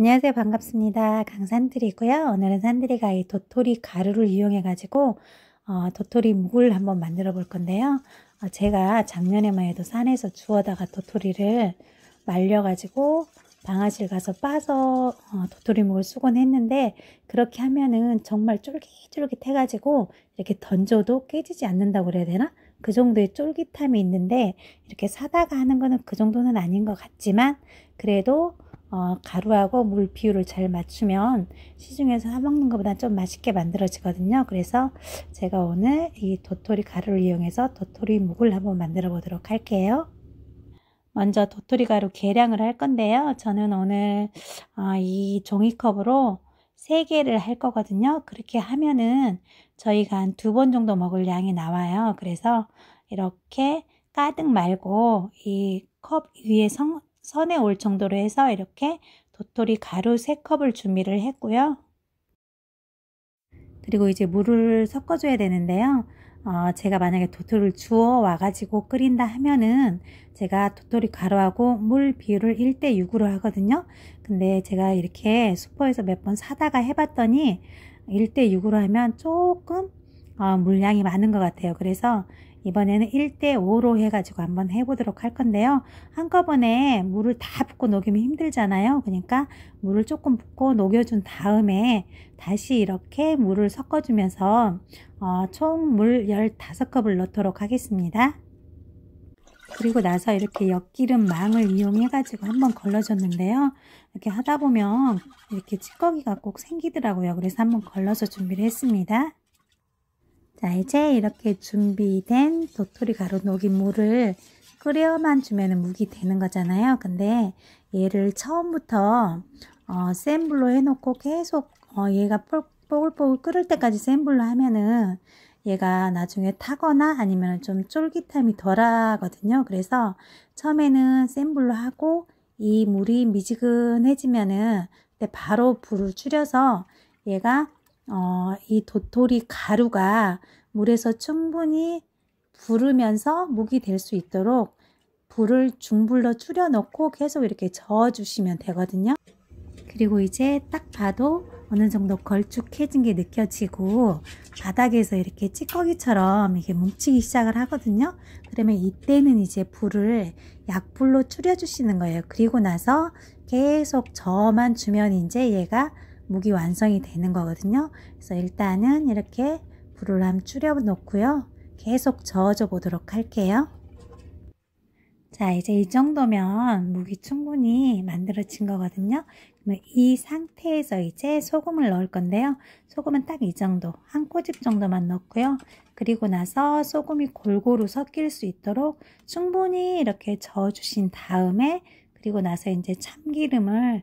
안녕하세요. 반갑습니다. 강산들이고요. 오늘은 산들이가 이 도토리 가루를 이용해가지고 어, 도토리 묵을 한번 만들어 볼 건데요. 어, 제가 작년에만 해도 산에서 주워다가 도토리를 말려가지고 방아실 가서 빠서 어, 도토리 묵을 쓰곤 했는데 그렇게 하면은 정말 쫄깃쫄깃 해가지고 이렇게 던져도 깨지지 않는다고 그래야 되나? 그 정도의 쫄깃함이 있는데 이렇게 사다가 하는 거는 그 정도는 아닌 것 같지만 그래도 어, 가루하고 물 비율을 잘 맞추면 시중에서 사 먹는 것보다 좀 맛있게 만들어지거든요. 그래서 제가 오늘 이 도토리 가루를 이용해서 도토리 묵을 한번 만들어 보도록 할게요. 먼저 도토리 가루 계량을 할 건데요. 저는 오늘 어, 이 종이컵으로 3개를 할 거거든요. 그렇게 하면은 저희가 한 두 번 정도 먹을 양이 나와요. 그래서 이렇게 가득 말고 이 컵 위에 성, 선에 올 정도로 해서 이렇게 도토리 가루 3컵을 준비를 했고요. 그리고 이제 물을 섞어줘야 되는데요. 어, 제가 만약에 도토리를 주워 와가지고 끓인다 하면은 제가 도토리 가루하고 물 비율을 1대 6으로 하거든요. 근데 제가 이렇게 슈퍼에서 몇 번 사다가 해봤더니 1대 6으로 하면 조금 어, 물량이 많은 것 같아요. 그래서 이번에는 1대5로 해가지고 한번 해보도록 할 건데요. 한꺼번에 물을 다 붓고 녹이면 힘들잖아요. 그러니까 물을 조금 붓고 녹여준 다음에 다시 이렇게 물을 섞어주면서 어, 총 물 15컵을 넣도록 하겠습니다. 그리고 나서 이렇게 엿기름 망을 이용해가지고 한번 걸러줬는데요. 이렇게 하다 보면 이렇게 찌꺼기가 꼭 생기더라고요. 그래서 한번 걸러서 준비를 했습니다. 자 이제 이렇게 준비된 도토리 가루 녹인 물을 끓여만 주면 무기 되는 거잖아요 근데 얘를 처음부터 어, 센 불로 해놓고 계속 어, 얘가 뽀글뽀글 끓을 때까지 센 불로 하면은 얘가 나중에 타거나 아니면 좀 쫄깃함이 덜하거든요 그래서 처음에는 센 불로 하고 이 물이 미지근해지면은 바로 불을 줄여서 얘가 어, 이 도토리 가루가 물에서 충분히 부르면서 목이 될 수 있도록 불을 중불로 줄여놓고 계속 이렇게 저어주시면 되거든요. 그리고 이제 딱 봐도 어느 정도 걸쭉해진 게 느껴지고 바닥에서 이렇게 찌꺼기처럼 이게 뭉치기 시작을 하거든요. 그러면 이때는 이제 불을 약불로 줄여주시는 거예요. 그리고 나서 계속 저만 주면 이제 얘가 목이 완성이 되는 거거든요. 그래서 일단은 이렇게 불을 함 줄여 놓고요. 계속 저어줘 보도록 할게요. 자 이제 이 정도면 무기 충분히 만들어진 거거든요 그러면 이 상태에서 이제 소금을 넣을 건데요 소금은 딱 이 정도 한 꼬집 정도만 넣고요 그리고 나서 소금이 골고루 섞일 수 있도록 충분히 이렇게 저어주신 다음에 그리고 나서 이제 참기름을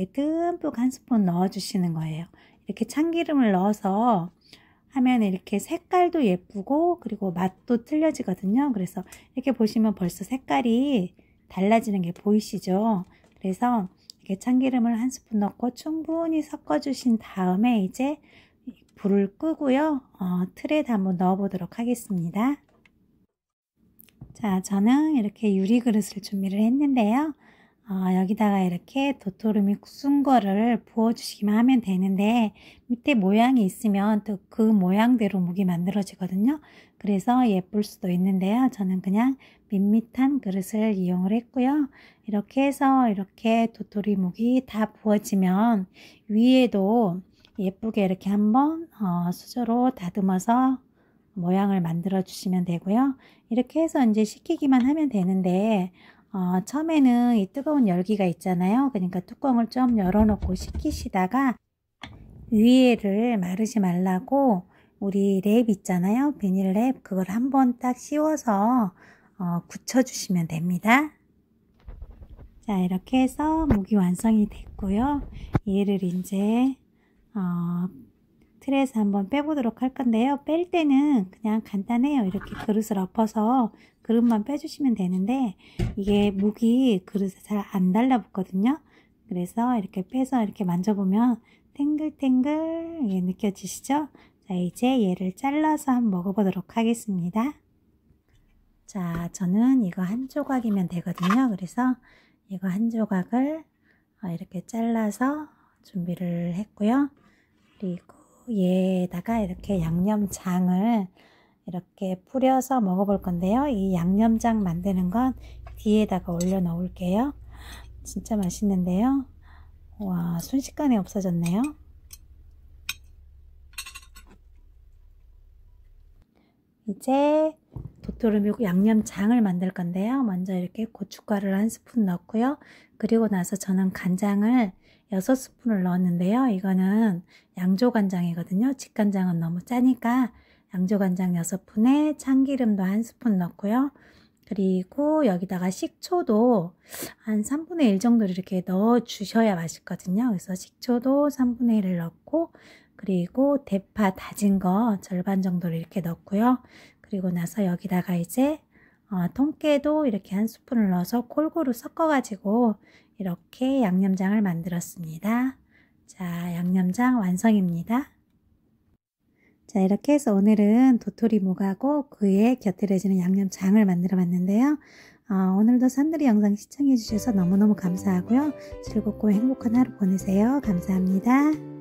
이렇게 듬뿍 한 스푼 넣어주시는 거예요. 이렇게 참기름을 넣어서 하면 이렇게 색깔도 예쁘고 그리고 맛도 틀려지거든요. 그래서 이렇게 보시면 벌써 색깔이 달라지는 게 보이시죠? 그래서 이렇게 참기름을 한 스푼 넣고 충분히 섞어주신 다음에 이제 불을 끄고요. 어, 틀에 한번 넣어보도록 하겠습니다. 자, 저는 이렇게 유리 그릇을 준비를 했는데요. 어, 여기다가 이렇게 도토리이쓴 거를 부어주시기만 하면 되는데 밑에 모양이 있으면 또 그 모양대로 무이 만들어지거든요. 그래서 예쁠 수도 있는데요. 저는 그냥 밋밋한 그릇을 이용을 했고요. 이렇게 해서 이렇게 도토리 목이 다 부어지면 위에도 예쁘게 이렇게 한번 어, 수저로 다듬어서 모양을 만들어 주시면 되고요. 이렇게 해서 이제 식히기만 하면 되는데 어, 처음에는 이 뜨거운 열기가 있잖아요. 그러니까 뚜껑을 좀 열어놓고 식히시다가 위에를 마르지 말라고 우리 랩 있잖아요. 비닐랩 그걸 한번 딱 씌워서 어, 굳혀주시면 됩니다. 자 이렇게 해서 무기 완성이 됐고요. 얘를 이제 어, 틀에서 한번 빼보도록 할 건데요. 뺄 때는 그냥 간단해요. 이렇게 그릇을 엎어서 그릇만 빼주시면 되는데 이게 목이 그릇에 잘 안 달라붙거든요. 그래서 이렇게 빼서 이렇게 만져보면 탱글탱글 이게 느껴지시죠? 자 이제 얘를 잘라서 한번 먹어보도록 하겠습니다. 자 저는 이거 한 조각이면 되거든요. 그래서 이거 한 조각을 어, 이렇게 잘라서 준비를 했고요. 그리고 얘에다가 이렇게 양념장을 이렇게 뿌려서 먹어볼 건데요. 이 양념장 만드는 건 뒤에다가 올려 놓을게요 진짜 맛있는데요. 와 순식간에 없어졌네요. 이제 도루묵 양념장을 만들 건데요. 먼저 이렇게 고춧가루를 한 스푼 넣고요. 그리고 나서 저는 간장을 6스푼을 넣었는데요. 이거는 양조간장이거든요. 직간장은 너무 짜니까 양조간장 6푼에 참기름도 한 스푼 넣고요. 그리고 여기다가 식초도 한 3분의 1 정도 이렇게 넣어 주셔야 맛있거든요. 그래서 식초도 3분의 1을 넣고 그리고 대파 다진 거 절반 정도를 이렇게 넣고요. 그리고 나서 여기다가 이제 어, 통깨도 이렇게 한 스푼을 넣어서 골고루 섞어가지고 이렇게 양념장을 만들었습니다. 자, 양념장 완성입니다. 자, 이렇게 해서 오늘은 도토리 묵하고 그에 곁들여지는 양념장을 만들어 봤는데요. 어, 오늘도 산들이 영상 시청해주셔서 너무너무 감사하고요. 즐겁고 행복한 하루 보내세요. 감사합니다.